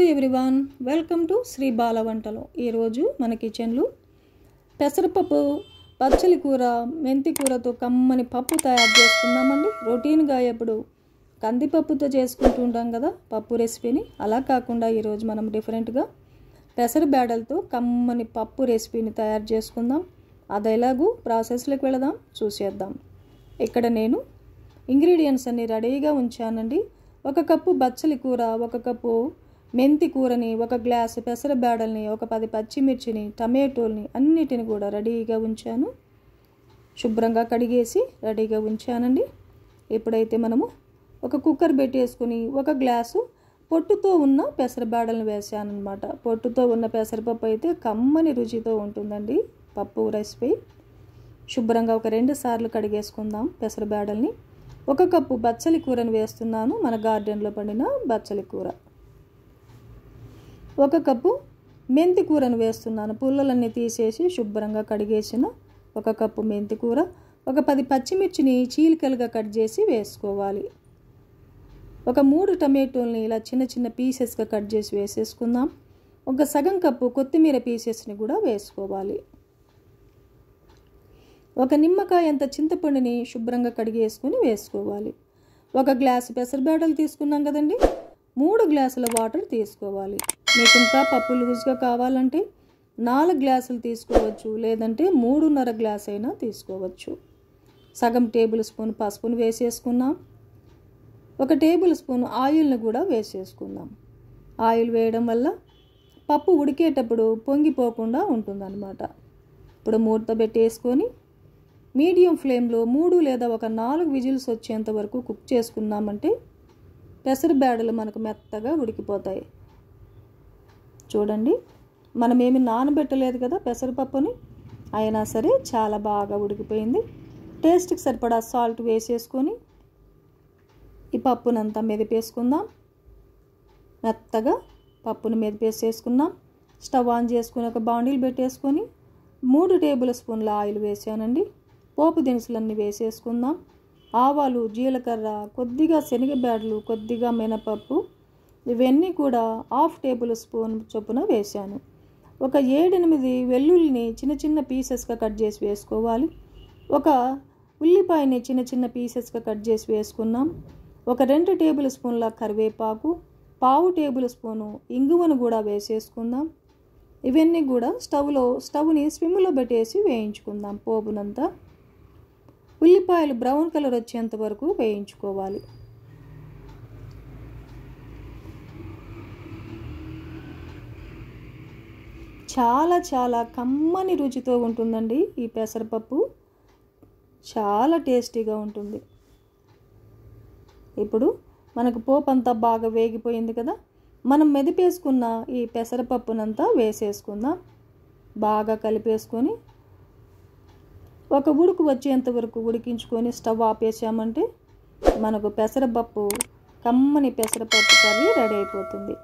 hello everyone welcome to Shri Bala వంటలు ఈరోజు మన కిచెన్లో పెసరపప్పు పచ్చలి కూర మెంతి కూరతో కమ్మని పప్పు తయారు చేసుకుందామండి రొటీన్గా ఎప్పుడు కందిపప్పుతో చేసుకుంటూ ఉంటాం కదా పప్పు రెసిపీని అలా కాకుండా ఈరోజు మనం డిఫరెంట్గా పెసర బేడలతో కమ్మని పప్పు రెసిపీని తయారు చేసుకుందాం అది ఎలాగూ ప్రాసెస్లోకి వెళదాం చూసేద్దాం ఇక్కడ నేను ఇంగ్రీడియంట్స్ అన్నీ రెడీగా ఉంచానండి ఒక కప్పు బచ్చలి కూర ఒక కప్పు మెంతి కూరని ఒక గ్లాసు పెసరబేడల్ని ఒక పది పచ్చిమిర్చిని టమాటోల్ని అన్నిటిని కూడా రెడీగా ఉంచాను శుభ్రంగా కడిగేసి రెడీగా ఉంచానండి ఎప్పుడైతే మనము ఒక కుక్కర్ పెట్టేసుకుని ఒక గ్లాసు పొట్టుతో ఉన్న పెసరబేడలను వేసానమాట పొట్టుతో ఉన్న పెసరపప్పు అయితే కమ్మని రుచితో ఉంటుందండి పప్పు రెసిపీ శుభ్రంగా ఒక రెండు సార్లు కడిగేసుకుందాం పెసరబేడల్ని ఒక కప్పు బచ్చలి కూరని వేస్తున్నాను మన గార్డెన్లో పండిన బచ్చలి కూర ఒక కప్పు మెంతి కూరను వేస్తున్నాను పుల్లలన్నీ తీసేసి శుభ్రంగా కడిగేసిన ఒక కప్పు మెంతి కూర ఒక పది పచ్చిమిర్చిని చీలికలుగా కట్ చేసి వేసుకోవాలి ఒక మూడు టమాటోల్ని ఇలా చిన్న చిన్న పీసెస్గా కట్ చేసి వేసేసుకుందాం ఒక సగం కప్పు కొత్తిమీర పీసెస్ని కూడా వేసుకోవాలి ఒక నిమ్మకాయ అంత చింతపండుని శుభ్రంగా కడిగేసుకొని వేసుకోవాలి ఒక గ్లాసు పెసరబేడలు తీసుకున్నాం కదండి మూడు గ్లాసుల వాటర్ తీసుకోవాలి మీకు ఇంకా పప్పు లూజ్గా కావాలంటే నాలుగు గ్లాసులు తీసుకోవచ్చు లేదంటే మూడున్నర గ్లాస్ అయినా తీసుకోవచ్చు సగం టేబుల్ స్పూన్ పసుపును వేసేసుకున్నాం ఒక టేబుల్ స్పూన్ ఆయిల్ని కూడా వేసేసుకుందాం ఆయిల్ వేయడం వల్ల పప్పు ఉడికేటప్పుడు పొంగిపోకుండా ఉంటుందన్నమాట ఇప్పుడు మూత పెట్టేసుకొని మీడియం ఫ్లేమ్లో మూడు లేదా ఒక నాలుగు విజిల్స్ వచ్చేంత వరకు కుక్ చేసుకున్నామంటే పెసరు బేడలు మనకు మెత్తగా ఉడికిపోతాయి చూడండి మనమేమి నానబెట్టలేదు కదా పెసరపప్పుని అయినా సరే చాలా బాగా ఉడికిపోయింది టేస్ట్కి సరిపడా సాల్ట్ వేసేసుకొని ఈ పప్పునంతా మెదిపేసుకుందాం మెత్తగా పప్పును మెదిపేసేసుకుందాం స్టవ్ ఆన్ చేసుకుని ఒక బాండీలు పెట్టేసుకొని మూడు టేబుల్ స్పూన్ల ఆయిల్ వేసానండి పోపు దినుసులన్నీ వేసేసుకుందాం ఆవాలు జీలకర్ర కొద్దిగా శనగబ్యాడలు కొద్దిగా మినపప్పు ఇవన్నీ కూడా హాఫ్ టేబుల్ స్పూన్ చొప్పున వేశాను ఒక ఏడెనిమిది వెల్లుల్లిని చిన్న చిన్న పీసెస్గా కట్ చేసి వేసుకోవాలి ఒక ఉల్లిపాయని చిన్న చిన్న పీసెస్గా కట్ చేసి వేసుకున్నాం ఒక రెండు టేబుల్ స్పూన్ల కరివేపాకు పావు టేబుల్ స్పూను ఇంగువను కూడా వేసేసుకుందాం ఇవన్నీ కూడా స్టవ్లో స్టవ్ని స్విమ్లో పెట్టేసి వేయించుకుందాం పోపునంతా ఉల్లిపాయలు బ్రౌన్ కలర్ వచ్చేంత వరకు వేయించుకోవాలి చాలా చాలా కమ్మని రుచితో ఉంటుందండి ఈ పెసరపప్పు చాలా టేస్టీగా ఉంటుంది ఇప్పుడు మనకు పోపు అంతా బాగా వేగిపోయింది కదా మనం మెదిపేసుకున్న ఈ పెసరపప్పునంతా వేసేసుకుందాం బాగా కలిపేసుకొని ఒక ఉడుకు వచ్చేంత వరకు ఉడికించుకొని స్టవ్ ఆపేసామంటే మనకు పెసరపప్పు కమ్మని పెసరపప్పు కర్రీ రెడీ అయిపోతుంది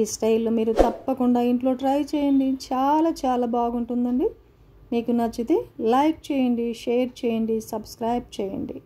ఈ స్టైల్లో మీరు తప్పకుండా ఇంట్లో ట్రై చేయండి చాలా చాలా బాగుంటుందండి మీకు నచ్చితే లైక్ చేయండి షేర్ చేయండి సబ్స్క్రైబ్ చేయండి